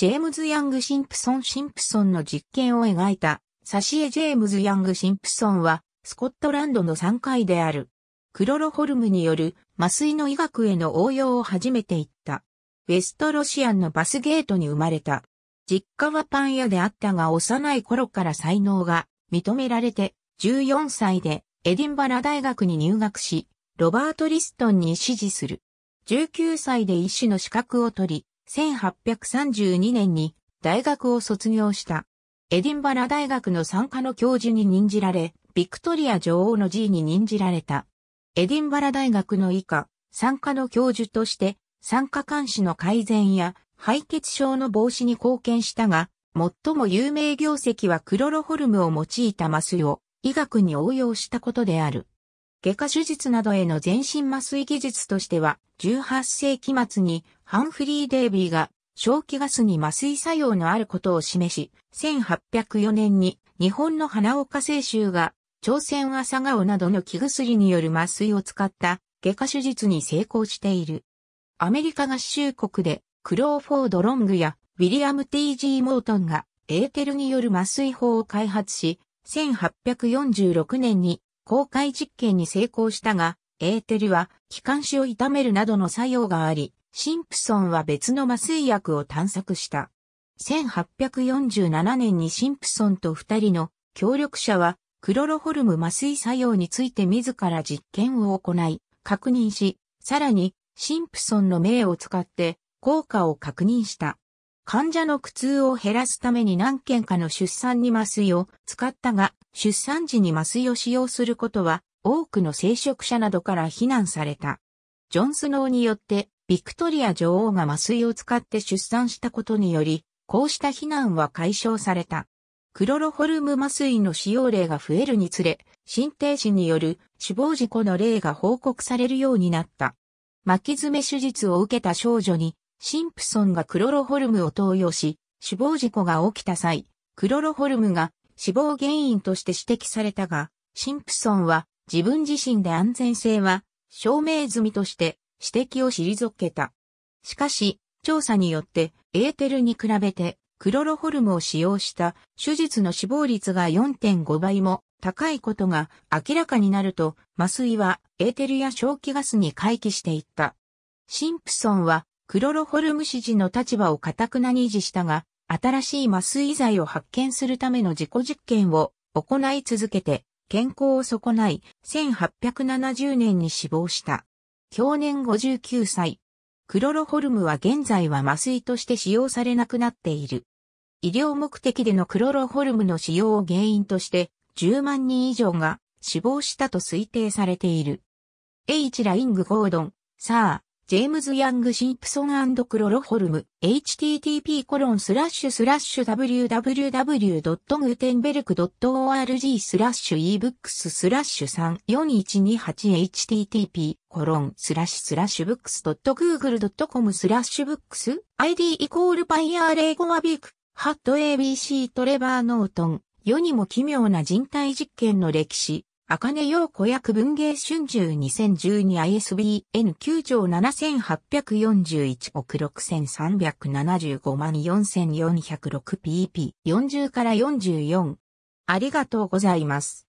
ジェームズ・ヤング・シンプソン・シンプソンの実験を描いた、挿絵ジェームズ・ヤング・シンプソンは、スコットランドの3階である。クロロホルムによる麻酔の医学への応用を始めていった。ウェストロシアンのバスゲートに生まれた。実家はパン屋であったが幼い頃から才能が認められて、14歳でエディンバラ大学に入学し、ロバート・リストンに指示する。19歳で医師の資格を取り、1832年に大学を卒業した。エディンバラ大学の参加の教授に任じられ、ビクトリア女王の G に任じられた。エディンバラ大学の以下、参加の教授として、参加監視の改善や敗血症の防止に貢献したが、最も有名業績はクロロホルムを用いた麻酔を医学に応用したことである。外科手術などへの全身麻酔技術としては、18世紀末にハンフリー・デービーが小気ガスに麻酔作用のあることを示し、1804年に日本の花岡清州が朝鮮朝顔などの木薬による麻酔を使った外科手術に成功している。アメリカ合衆国でクローフォード・ロングやウィリアム・ T.G. モートンがエーテルによる麻酔法を開発し、1846年に公開実験に成功したが、エーテルは気管支を痛めるなどの作用があり、シンプソンは別の麻酔薬を探索した。1847年にシンプソンと二人の協力者はクロロホルム麻酔作用について自ら実験を行い、確認し、さらにシンプソンの命を使って効果を確認した。患者の苦痛を減らすために何件かの出産に麻酔を使ったが、出産時に麻酔を使用することは多くの聖職者などから非難された。ジョン・スノーによって、ビクトリア女王が麻酔を使って出産したことにより、こうした非難は解消された。クロロホルム麻酔の使用例が増えるにつれ、心停止による死亡事故の例が報告されるようになった。巻き爪手術を受けた少女にシンプソンがクロロホルムを投与し、死亡事故が起きた際、クロロホルムが死亡原因として指摘されたが、シンプソンは自分自身で安全性は証明済みとして指摘を退けた。しかし、調査によってエーテルに比べてクロロホルムを使用した手術の死亡率が4.5倍も高いことが明らかになると、麻酔はエーテルや正気ガスに回帰していった。シンプソンはクロロホルム支持の立場を堅くなに維持したが、新しい麻酔剤を発見するための自己実験を行い続けて、健康を損ない、1870年に死亡した。去年59歳。クロロホルムは現在は麻酔として使用されなくなっている。医療目的でのクロロホルムの使用を原因として、10万人以上が死亡したと推定されている。H. ライング・ゴードン、サジェームズ・ヤング・シンプソンクロロホルム、http コロンスラッシュスラッシュ www.gutenberg.org スラッシュ ebooks スラッシュ 34128http コロンスラッシュスラッシュ books.google.com スラッシュ books id イコールパイヤーレイゴアビークハット ABC トレバーノートン世にも奇妙な人体実験の歴史茜陽子役文芸春秋 2012ISBN 9条7841億6375万 4406pp40 から44。ありがとうございます。